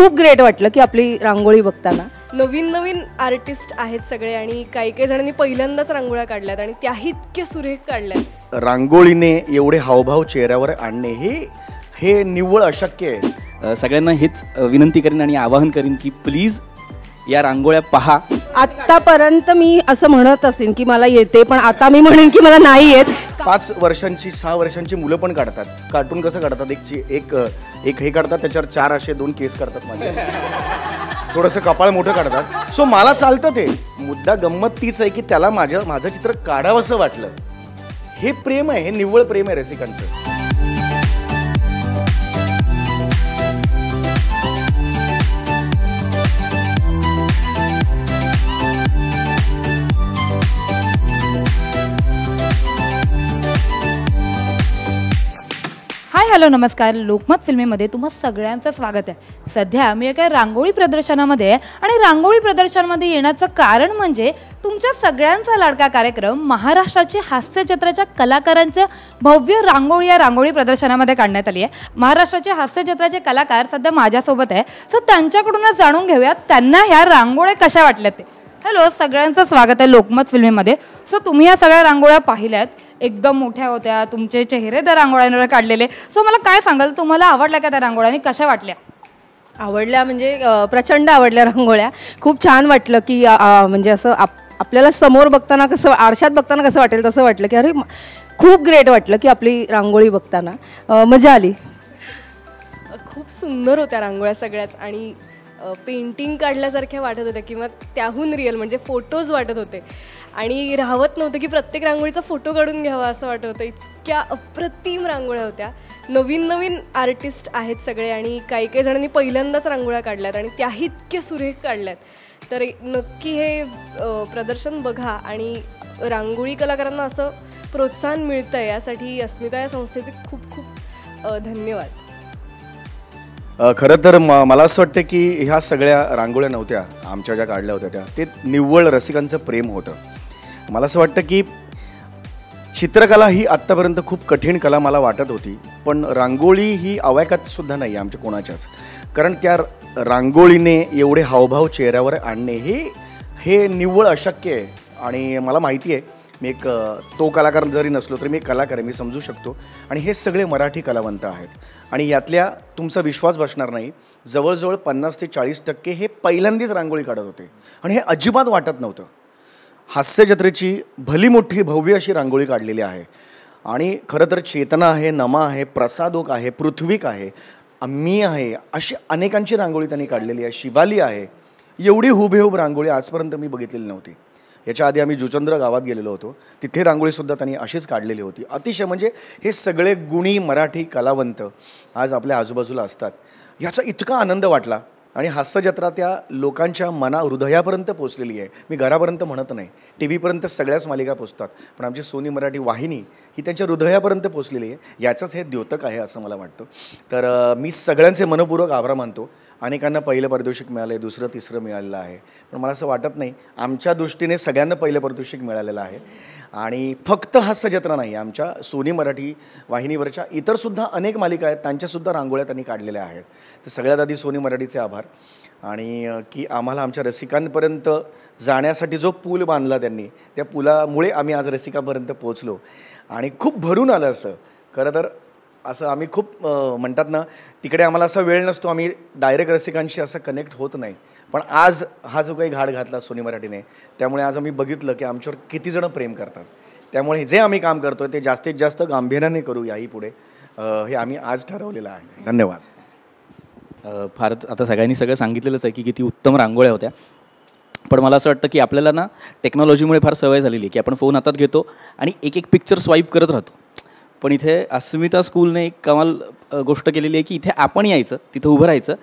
खूप ग्रेट वाटलं की आपली रांगोळी बघताना नवीन नवीन आर्टिस्ट आहेत सगळे आणि काही काही जणांनी पहिल्यांदाच रांगोळ्या काढल्यात आणि त्याही इतके सुरेख काढल्यात रांगोळीने एवढे हावभाव चेहऱ्यावर आणणे हे हे निव्वळ अशक्य आहे सगळ्यांना हेच विनंती करीन आणि आवाहन करीन की प्लीज या रांगोळ्या पहा आतापर्यंत मी असं म्हणत असेन की मला येते पण आता मी म्हणेन की मला नाही येत पाच वर्षांची सहा वर्षांची मुलं पण काढतात कार्टून कसं काढतात एक एक एक हे काढतात त्याच्यावर चार असे दोन केस काढतात माझे थोडस कपाळ मोठं काढतात सो मला चालतं ते मुद्दा गंमत तीच आहे की त्याला माझं माझं चित्र असं वाटलं हे प्रेम आहे हे निव्वळ प्रेम आहे रसिकांचं हॅलो नमस्कार लोकमत फिल्मीमध्ये तुम्हा सगळ्यांचं स्वागत आहे सध्या मी एका रांगोळी प्रदर्शनामध्ये आणि रांगोळी प्रदर्शनामध्ये येण्याचं कारण म्हणजे तुमच्या सगळ्यांचा लाडका कार्यक्रम महाराष्ट्राचे हास्यचित्राच्या कलाकारांचं भव्य रांगोळी या रांगोळी प्रदर्शनामध्ये काढण्यात आली आहे महाराष्ट्राचे हास्यचित्राचे कलाकार सध्या माझ्यासोबत आहे सो त्यांच्याकडूनच जाणून घेऊयात त्यांना ह्या रांगोळ्या कशा वाटल्या ते हॅलो सगळ्यांचं स्वागत आहे लोकमत फिल्मीमध्ये सो तुम्ही या सगळ्या रांगोळ्या पाहिल्यात एकदम मोठ्या होत्या तुमचे चेहरे त्या रांगोळ्यांवर काढलेले सो मला काय सांगाल तुम्हाला आवडल्या का त्या रांगोळ्या कशा वाटल्या आवडल्या म्हणजे प्रचंड आवडल्या रांगोळ्या खूप छान वाटलं की म्हणजे असं आप आपल्याला समोर बघताना कसं आरशात बघताना कसं वाटेल तसं वाटलं की अरे खूप ग्रेट वाटलं की आपली रांगोळी बघताना मजा आली खूप सुंदर होत्या रांगोळ्या सगळ्याच आणि पेंटिंग काढल्यासारख्या वाटत होत्या किंवा त्याहून रिअल म्हणजे फोटोज वाटत होते आणि राहवत नव्हतं की प्रत्येक रांगोळीचा फोटो काढून घ्यावा असं वाटत होतं इतक्या अप्रतिम रांगोळ्या होत्या नवीन नवीन आर्टिस्ट आहेत सगळे आणि काही काही जणांनी पहिल्यांदाच रांगोळ्या काढल्यात आणि त्याही इतक्या सुरेख काढल्यात तर नक्की हे प्रदर्शन बघा आणि रांगोळी कलाकारांना असं प्रोत्साहन मिळतं आहे यासाठी अस्मिता या संस्थेचे खूप खूप धन्यवाद खरं तर म मला असं वाटतं की ह्या सगळ्या रांगोळ्या नव्हत्या आमच्या ज्या काढल्या होत्या त्या ते निव्वळ रसिकांचं प्रेम होतं मला असं वाटतं की चित्रकला ही आत्तापर्यंत खूप कठीण कला मला वाटत होती पण रांगोळी ही अवायकात सुद्धा नाही आहे आमच्या कोणाच्याच कारण त्या रांगोळीने एवढे हावभाव चेहऱ्यावर आणणे हे हे निव्वळ अशक्य आहे आणि मला माहिती आहे मी एक तो कलाकार जरी नसलो तरी मी कलाकार आहे मी समजू शकतो आणि हे सगळे मराठी कलावंत आहेत आणि यातल्या तुमचा विश्वास बसणार नाही जवळजवळ पन्नास ते चाळीस टक्के हे पहिल्यांदाच रांगोळी काढत होते आणि हे अजिबात वाटत नव्हतं हास्य जत्रेची भली मोठी भव्य अशी रांगोळी काढलेली आहे आणि खरं तर चेतना आहे नमा आहे प्रसादोक आहे पृथ्वीक आहे मी आहे अशी अनेकांची रांगोळी त्यांनी काढलेली आहे शिवाली आहे एवढी हुबेहूब रांगोळी आजपर्यंत मी बघितलेली नव्हती याच्या आधी आम्ही जुचंद्र गावात गेलेलो होतो तिथे रांगोळीसुद्धा त्यांनी अशीच काढलेली होती अतिशय म्हणजे हे सगळे गुणी मराठी कलावंत आज आपल्या आजूबाजूला असतात याचा इतका आनंद वाटला आणि जत्रा त्या लोकांच्या मना हृदयापर्यंत पोचलेली आहे मी घरापर्यंत म्हणत नाही टी व्हीपर्यंत सगळ्याच मालिका पोचतात पण आमची सोनी मराठी वाहिनी ही त्यांच्या हृदयापर्यंत पोचलेली आहे याचंच हे द्योतक आहे असं मला वाटतं तर मी सगळ्यांचे मनपूर्वक आभार मानतो अनेकांना पहिलं पारितोषिक मिळालं आहे दुसरं तिसरं मिळालेलं आहे पण मला असं वाटत नाही आमच्या दृष्टीने सगळ्यांना पहिलं पारितोषिक मिळालेलं आहे आणि फक्त हास्यजत्रा नाही आमच्या सोनी मराठी वाहिनीवरच्या इतरसुद्धा अनेक मालिका आहेत त्यांच्यासुद्धा रांगोळ्या त्यांनी काढलेल्या आहेत तर सगळ्यात आधी सोनी मराठीचे आभार आणि की आम्हाला आमच्या रसिकांपर्यंत जाण्यासाठी जो पूल बांधला त्यांनी त्या पुलामुळे आम्ही आज रसिकांपर्यंत पोचलो आणि खूप भरून आलं असं खरं तर असं आम्ही खूप म्हणतात ना तिकडे आम्हाला असा वेळ नसतो आम्ही डायरेक्ट रसिकांशी असं कनेक्ट होत नाही पण आज हा जो काही घाट घातला सोनी मराठीने त्यामुळे आज आम्ही बघितलं की आमच्यावर किती जणं प्रेम करतात त्यामुळे जे आम्ही काम करतो ते जास्तीत जास्त गांभीर्याने करू याही पुढे हे आम्ही आज ठरवलेलं आहे धन्यवाद फार आता सगळ्यांनी सगळं सांगितलेलंच आहे की किती उत्तम रांगोळ्या होत्या पण मला असं वाटतं की आपल्याला ना टेक्नॉलॉजीमुळे फार सवय झालेली की आपण फोन हातात घेतो आणि एक एक पिक्चर स्वाईप करत राहतो पण इथे अस्मिता स्कूलने एक कमाल गोष्ट केलेली आहे की इथे आपण यायचं तिथं उभं राहायचं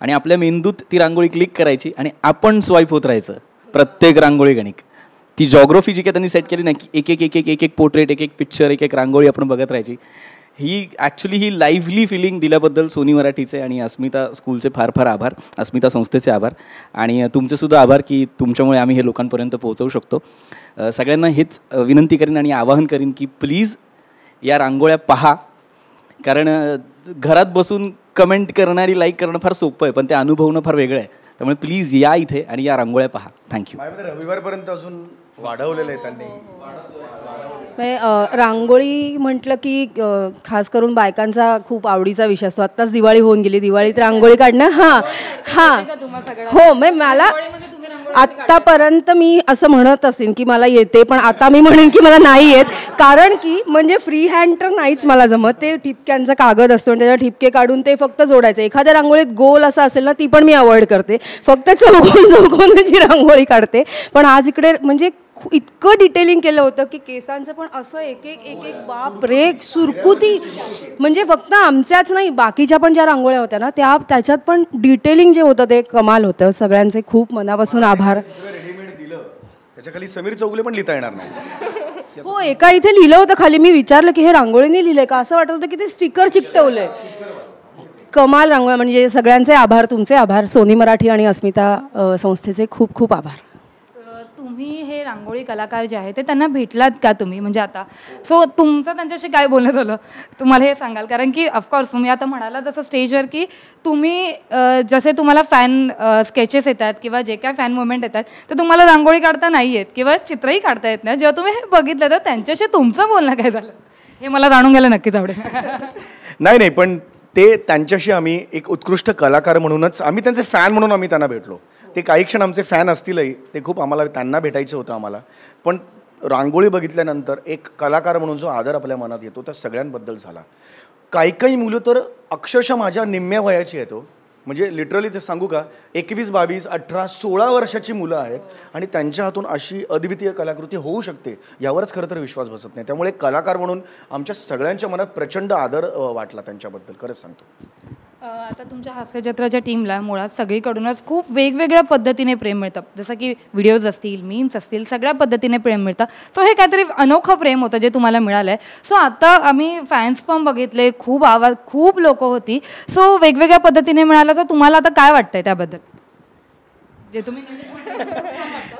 आणि आपल्या मेंदूत ती रांगोळी क्लिक करायची आणि आपण स्वाईप होत राहायचं प्रत्येक रांगोळी गणिक ती जॉग्रफी जी काय त्यांनी सेट केली नाही की एक एक एक एक एक एक पोर्ट्रेट एक एक पिक्चर एक एक रांगोळी आपण बघत राहायची ही ॲक्च्युली ही लाईव्हली फिलिंग दिल्याबद्दल सोनी मराठीचे आणि अस्मिता स्कूलचे फार फार आभार अस्मिता संस्थेचे आभार आणि तुमचेसुद्धा आभार की तुमच्यामुळे आम्ही हे लोकांपर्यंत पोहोचवू शकतो सगळ्यांना हेच विनंती करीन आणि आवाहन करीन की प्लीज या रांगोळ्या पहा कारण घरात बसून कमेंट करणारी लाईक करणं फार सोपं आहे पण ते अनुभवणं फार वेगळं आहे त्यामुळे प्लीज या इथे आणि या रांगोळ्या पहा थँक्यू रविवारपर्यंत अजून वाढवलेलं आहे त्यांनी म्हणजे, रांगोळी म्हटलं की खास करून बायकांचा खूप आवडीचा विषय असतो आत्ताच दिवाळी होऊन गेली दिवाळीत रांगोळी काढणं हा हा हो मग म्हणजे मला आत्तापर्यंत मी असं म्हणत असेन की मला येते पण आता मी म्हणेन की मला नाही येत कारण की म्हणजे फ्री हँड तर नाहीच मला जमत ते ठिपक्यांचा कागद असतो आणि त्याच्या ठिपके काढून ते फक्त जोडायचं एखाद्या रांगोळीत गोल असं असेल ना ती पण मी अवॉइड करते फक्त चौकोन त्याची रांगोळी काढते पण आज इकडे म्हणजे इतकं डिटेलिंग केलं होतं की केसांचं पण असं एक एक एक एक बाप रेक सुरकुती म्हणजे फक्त आमच्याच नाही बाकीच्या पण ज्या रांगोळ्या होत्या ना त्या त्याच्यात पण डिटेलिंग जे होतं ते कमाल होतं सगळ्यांचे खूप मनापासून आभार दिलं त्याच्याखाली समीर चौगले पण लिहिता येणार नाही हो एका इथे लिहिलं होतं खाली मी विचारलं की हे रांगोळीने लिहिलंय का असं वाटत होतं की ते स्टिकर चिकटवलंय कमाल रांगोळ्या म्हणजे सगळ्यांचे आभार तुमचे आभार सोनी मराठी आणि अस्मिता संस्थेचे खूप खूप आभार तुम्ही हे रांगोळी कलाकार जे आहेत ते त्यांना भेटलात का तुम्ही म्हणजे आता सो तुमचं त्यांच्याशी काय बोलणं झालं तुम्हाला हे सांगाल कारण की ऑफकोर्स तुम्ही आता म्हणाला जसं स्टेजवर की तुम्ही जसे तुम्हाला फॅन स्केचेस येतात किंवा जे काय फॅन मुवमेंट येतात तर तुम्हाला रांगोळी काढता नाही आहेत किंवा चित्रही काढता येत नाही जेव्हा तुम्ही हे बघितलं तर त्यांच्याशी तुमचं बोलणं काय झालं हे मला जाणून घ्यायला नक्कीच आवडेल नाही नाही पण ते त्यांच्याशी आम्ही एक उत्कृष्ट कलाकार म्हणूनच आम्ही त्यांचे फॅन म्हणून आम्ही त्यांना भेटलो ते काही क्षण आमचे फॅन असतीलही ते खूप आम्हाला त्यांना भेटायचं होतं आम्हाला पण रांगोळी बघितल्यानंतर एक कलाकार म्हणून जो आदर आपल्या मनात येतो त्या सगळ्यांबद्दल झाला काही काही मुलं तर अक्षरशः माझ्या निम्म्या वयाची येतो हो. म्हणजे लिटरली ते सांगू का एकवीस बावीस अठरा सोळा वर्षाची मुलं आहेत आणि त्यांच्या हातून अशी अद्वितीय कलाकृती होऊ शकते यावरच खरं तर विश्वास बसत नाही त्यामुळे कलाकार म्हणून आमच्या सगळ्यांच्या मनात प्रचंड आदर वाटला त्यांच्याबद्दल खरंच सांगतो आता तुमच्या जत्राच्या टीमला मुळात सगळीकडूनच खूप वेगवेगळ्या पद्धतीने प्रेम मिळतं जसं की व्हिडिओज असतील मीम्स असतील सगळ्या पद्धतीने प्रेम मिळतं सो हे काहीतरी अनोखं प्रेम होतं जे तुम्हाला मिळालं आहे सो आता आम्ही फॅन्स पण बघितले खूप आवाज खूप लोक होती सो वेगवेगळ्या पद्धतीने मिळालं तर तुम्हाला आता काय वाटतंय त्याबद्दल जे तुम्ही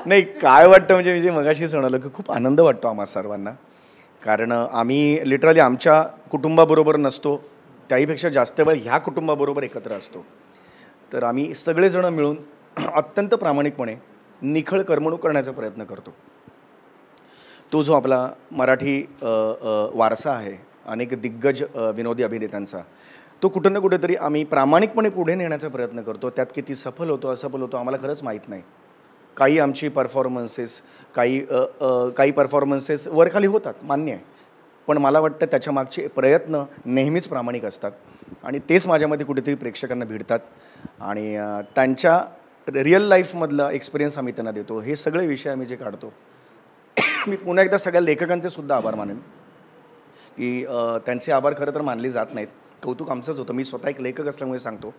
नाही काय वाटतं म्हणजे मी जे मगाशी म्हणालो की खूप आनंद वाटतो आम्हाला सर्वांना कारण आम्ही लिटरली आमच्या कुटुंबाबरोबर नसतो त्याहीपेक्षा जास्त वेळ ह्या कुटुंबाबरोबर एकत्र असतो तर आम्ही सगळेजणं मिळून अत्यंत प्रामाणिकपणे निखळ करमणूक करण्याचा प्रयत्न करतो तो जो आपला मराठी वारसा आहे अनेक दिग्गज विनोदी अभिनेत्यांचा तो कुठं ना कुठेतरी आम्ही प्रामाणिकपणे पुढे नेण्याचा प्रयत्न करतो त्यात किती सफल होतो असफल होतो आम्हाला खरंच माहीत नाही काही आमची परफॉर्मन्सेस काही काही परफॉर्मन्सेस वरखाली होतात मान्य आहे पण मला वाटतं त्याच्यामागचे प्रयत्न नेहमीच प्रामाणिक असतात आणि तेच माझ्यामध्ये कुठेतरी प्रेक्षकांना भिडतात आणि त्यांच्या रिअल लाईफमधला एक्सपिरियन्स आम्ही त्यांना देतो हे सगळे विषय आम्ही जे काढतो मी पुन्हा एकदा सगळ्या लेखकांचे सुद्धा आभार मानेन की त्यांचे आभार खरं तर मानले जात नाहीत कौतुक आमचंच होतं मी स्वतः एक लेखक असल्यामुळे सांगतो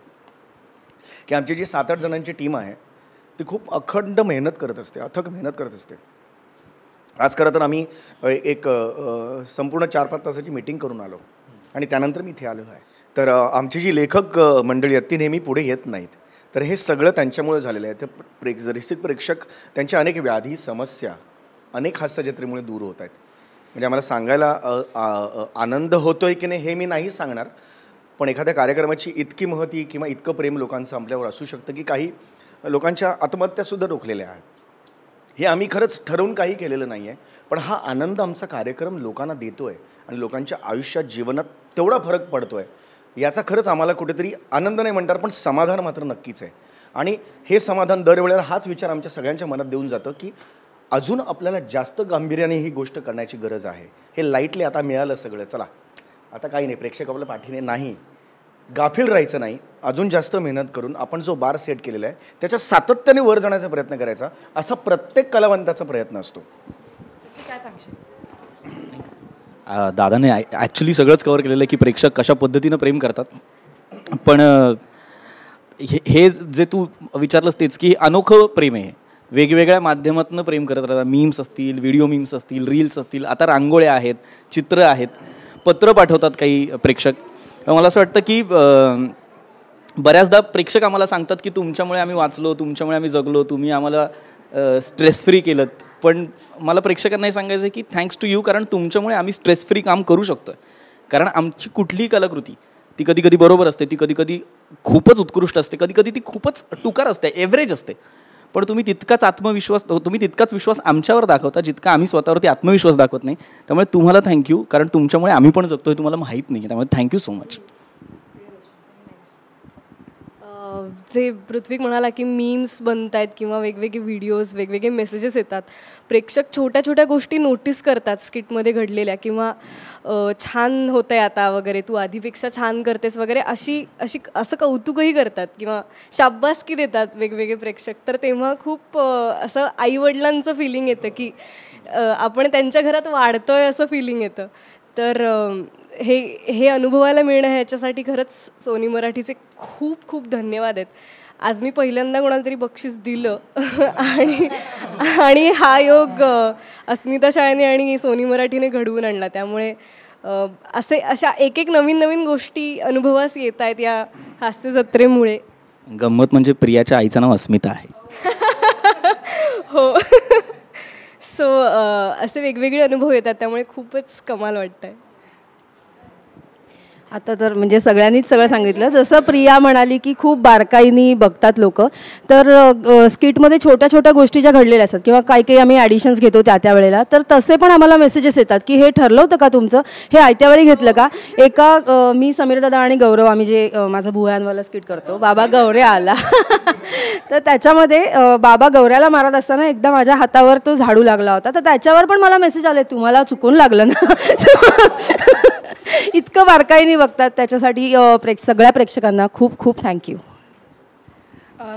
की आमची जी सात आठ जणांची टीम आहे ती खूप अखंड मेहनत करत असते अथक मेहनत करत असते आज खरं तर आम्ही एक संपूर्ण चार पाच तासाची मीटिंग करून आलो आणि त्यानंतर मी इथे आलो आहे तर आमची जी लेखक मंडळी आहेत ती नेहमी पुढे येत नाहीत तर हे सगळं त्यांच्यामुळे झालेलं आहे तर प्रेक रसिक प्रेक्षक त्यांच्या अनेक व्याधी समस्या अनेक जत्रेमुळे दूर होत आहेत म्हणजे आम्हाला सांगायला आनंद होतो आहे की नाही हे मी नाही सांगणार पण एखाद्या कार्यक्रमाची इतकी महती किंवा इतकं प्रेम लोकांचं आपल्यावर असू शकतं की काही लोकांच्या आत्महत्यासुद्धा रोखलेल्या आहेत हे आम्ही खरंच ठरवून काही केलेलं नाही आहे पण हा आनंद आमचा कार्यक्रम लोकांना देतो आहे आणि लोकांच्या आयुष्यात जीवनात तेवढा फरक पडतो आहे याचा खरंच आम्हाला कुठेतरी आनंद नाही म्हणणार पण समाधान मात्र नक्कीच आहे आणि हे समाधान दरवेळेला हाच विचार आमच्या सगळ्यांच्या मनात देऊन जातं की अजून आपल्याला जास्त गांभीर्याने ही गोष्ट करण्याची गरज आहे हे लाईटली आता मिळालं सगळं चला आता काही नाही प्रेक्षक आपल्या पाठीने नाही गाफील राहायचं नाही अजून जास्त मेहनत करून आपण जो बार सेट केलेला आहे त्याच्या सातत्याने वर जाण्याचा प्रयत्न करायचा असा प्रत्येक कलावंताचा प्रयत्न असतो दादाने ॲक्च्युली सगळंच कवर केलेलं आहे की प्रेक्षक कशा पद्धतीनं प्रेम करतात पण हे हे जे तू विचारलंस तेच की अनोखं प्रेम आहे वेगवेगळ्या माध्यमातून प्रेम करत राहतात मीम्स असतील व्हिडिओ मीम्स असतील रील्स असतील आता रांगोळ्या आहेत चित्र आहेत पत्र पाठवतात काही प्रेक्षक मला असं वाटतं की बऱ्याचदा प्रेक्षक आम्हाला सांगतात की तुमच्यामुळे आम्ही वाचलो तुमच्यामुळे आम्ही जगलो तुम्ही आम्हाला स्ट्रेस फ्री केलं पण मला प्रेक्षकांनाही सांगायचं आहे की थँक्स टू यू कारण तुमच्यामुळे आम्ही स्ट्रेस फ्री काम करू शकतो कारण आमची कुठलीही कलाकृती ती कधी कधी बरोबर असते ती कधी कधी खूपच उत्कृष्ट असते कधी कधी ती खूपच टुकार असते एव्हरेज असते पण तुम्ही तितकाच आत्मविश्वास तुम्ही तितकाच विश्वास आमच्यावर दाखवता जितका आम्ही स्वतःवरती आत्मविश्वास दाखवत नाही त्यामुळे तुम्हाला थँक्यू कारण तुमच्यामुळे आम्ही पण जगतोय तुम्हाला माहीत नाही त्यामुळे थँक्यू सो मच जे पृथ्वीक म्हणाला की मीम्स बनत आहेत किंवा वेगवेगळे व्हिडिओज वेगवेगळे मेसेजेस येतात प्रेक्षक छोट्या छोट्या गोष्टी नोटीस करतात स्किटमध्ये घडलेल्या किंवा छान होत आहे आता वगैरे तू आधीपेक्षा छान करतेस वगैरे अशी अशी असं कौतुकही करतात किंवा शाब्बासकी देतात वेगवेगळे प्रेक्षक तर तेव्हा खूप असं आईवडिलांचं फिलिंग येतं की आपण त्यांच्या घरात वाढतोय असं फिलिंग येतं तर हे हे अनुभवायला मिळणं ह्याच्यासाठी खरंच सोनी मराठीचे खूप खूप धन्यवाद आहेत आज मी पहिल्यांदा कोणाला तरी बक्षीस दिलं आणि आणि हा योग अस्मिता शाळेने आणि सोनी मराठीने घडवून आणला त्यामुळे असे अशा एक एक नवीन नवीन गोष्टी अनुभवास येत आहेत या हास्य जत्रेमुळे गंमत म्हणजे प्रियाच्या आईचं नाव अस्मिता आहे हो सो uh, असे वेगवेगळे अनुभव येतात त्यामुळे खूपच कमाल वाटतंय आता तर म्हणजे सगळ्यांनीच सगळं सांगितलं जसं प्रिया म्हणाली की खूप बारकाईनी बघतात लोक तर स्किटमध्ये छोट्या छोट्या गोष्टी ज्या घडलेल्या असतात किंवा काही काही आम्ही ॲडिशन्स घेतो त्या त्या वेळेला तर तसे पण आम्हाला मेसेजेस येतात की हे ठरलं होतं का तुमचं हे आयत्या वेळी घेतलं का एका मी समीर दादा आणि गौरव आम्ही जे माझं भुयांवाला स्किट करतो बाबा गौऱ्या आला तर त्याच्यामध्ये बाबा गौऱ्याला मारत असताना एकदा माझ्या हातावर तो झाडू लागला होता तर त्याच्यावर पण मला मेसेज आले तुम्हाला चुकून लागलं ना इतकं बारकाईने बघतात त्याच्यासाठी प्रेक्ष सगळ्या प्रेक्षकांना खूप खूप थँक्यू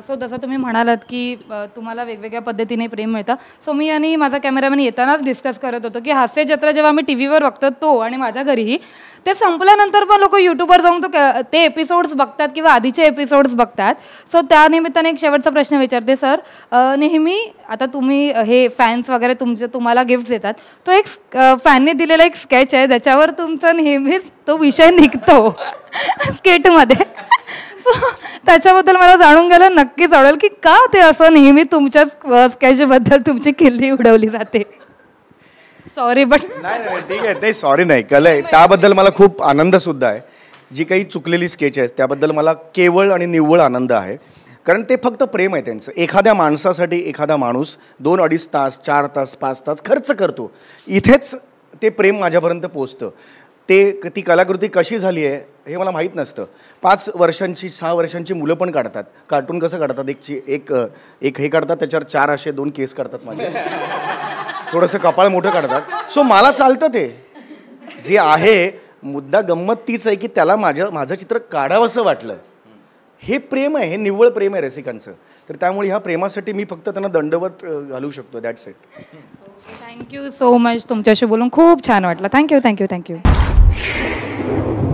सो जसं तुम्ही म्हणालात की तुम्हाला वेगवेगळ्या पद्धतीने प्रेम मिळतं सो मी आणि माझा कॅमेरामॅन येतानाच डिस्कस करत होतो की हास्य जत्रा जेव्हा आम्ही टी व्हीवर बघतो तो आणि माझ्या घरीही ते संपल्यानंतर पण लोक यूट्यूबवर जाऊन तो ते एपिसोड्स बघतात किंवा आधीचे एपिसोड्स बघतात सो त्या निमित्ताने एक शेवटचा प्रश्न विचारते सर नेहमी आता तुम्ही हे फॅन्स वगैरे तुमचे तुम्हाला गिफ्ट देतात तो एक फॅनने दिलेला एक स्केच आहे ज्याच्यावर तुमचा नेहमीच तो विषय निघतो स्केटमध्ये सो त्याच्याबद्दल मला जाणून घ्यायला नक्कीच आवडेल की का ते असं नेहमी तुमच्याच स्कॅचबद्दल तुमची किल्ली उडवली जाते सॉरी बट नाही ठीक आहे सॉरी नाही कलय त्याबद्दल मला खूप आनंद सुद्धा आहे जी काही चुकलेली स्केच त्याबद्दल मला केवळ आणि निव्वळ आनंद आहे कारण ते फक्त प्रेम आहे त्यांचं एखाद्या माणसासाठी एखादा माणूस दोन अडीच तास चार तास पाच तास खर्च करतो इथेच ते प्रेम माझ्यापर्यंत पोचतं ते ती कलाकृती कशी झाली आहे हे मला माहीत नसतं पाच वर्षांची सहा वर्षांची मुलं पण काढतात कार्टून कसं काढतात एकची एक एक हे काढतात त्याच्यावर चार असे दोन केस काढतात माझे थोडंसं कपाळ मोठं काढतात सो मला चालतं ते जे आहे मुद्दा गंमत तीच आहे की त्याला माझ्या माझं चित्र काढावंसं वाटलं हे प्रेम आहे हे निव्वळ प्रेम आहे रसिकांचं तर त्यामुळे ह्या प्रेमासाठी मी फक्त त्यांना दंडवत घालू शकतो that's it thank you so much तुमच्याशी बोलून खूप छान वाटलं थँक्यू थँक्यू थँक्यू